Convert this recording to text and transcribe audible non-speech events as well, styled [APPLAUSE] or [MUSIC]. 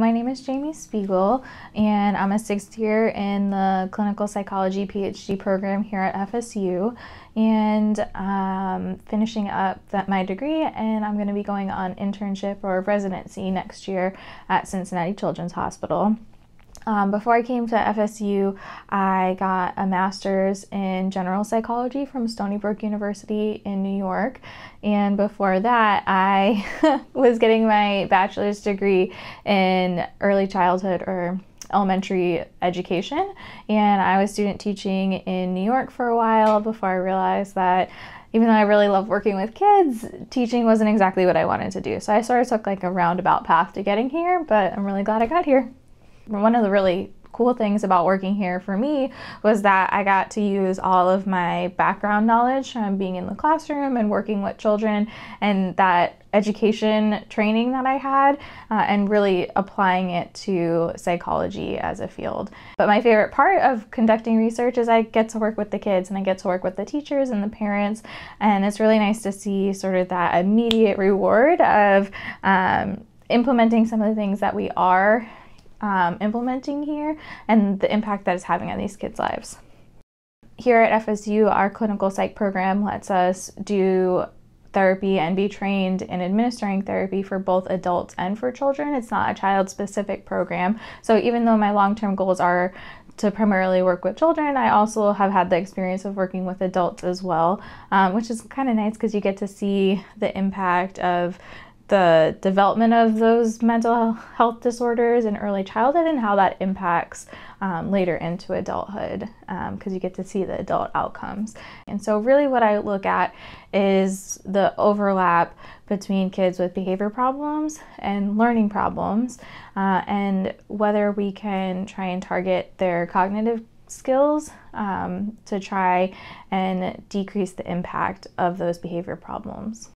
My name is Jamie Spiegel, and I'm a sixth year in the clinical psychology PhD program here at FSU, and um, finishing up that, my degree. And I'm going to be going on internship or residency next year at Cincinnati Children's Hospital. Um, before I came to FSU, I got a master's in general psychology from Stony Brook University in New York. And before that, I [LAUGHS] was getting my bachelor's degree in early childhood or elementary education. And I was student teaching in New York for a while before I realized that even though I really love working with kids, teaching wasn't exactly what I wanted to do. So I sort of took like a roundabout path to getting here, but I'm really glad I got here one of the really cool things about working here for me was that I got to use all of my background knowledge from being in the classroom and working with children and that education training that I had uh, and really applying it to psychology as a field. But my favorite part of conducting research is I get to work with the kids and I get to work with the teachers and the parents and it's really nice to see sort of that immediate reward of um, implementing some of the things that we are um, implementing here and the impact that it's having on these kids' lives. Here at FSU, our clinical psych program lets us do therapy and be trained in administering therapy for both adults and for children. It's not a child specific program. So even though my long term goals are to primarily work with children, I also have had the experience of working with adults as well, um, which is kind of nice because you get to see the impact of the development of those mental health disorders in early childhood and how that impacts um, later into adulthood because um, you get to see the adult outcomes. And so, really, what I look at is the overlap between kids with behavior problems and learning problems uh, and whether we can try and target their cognitive skills um, to try and decrease the impact of those behavior problems.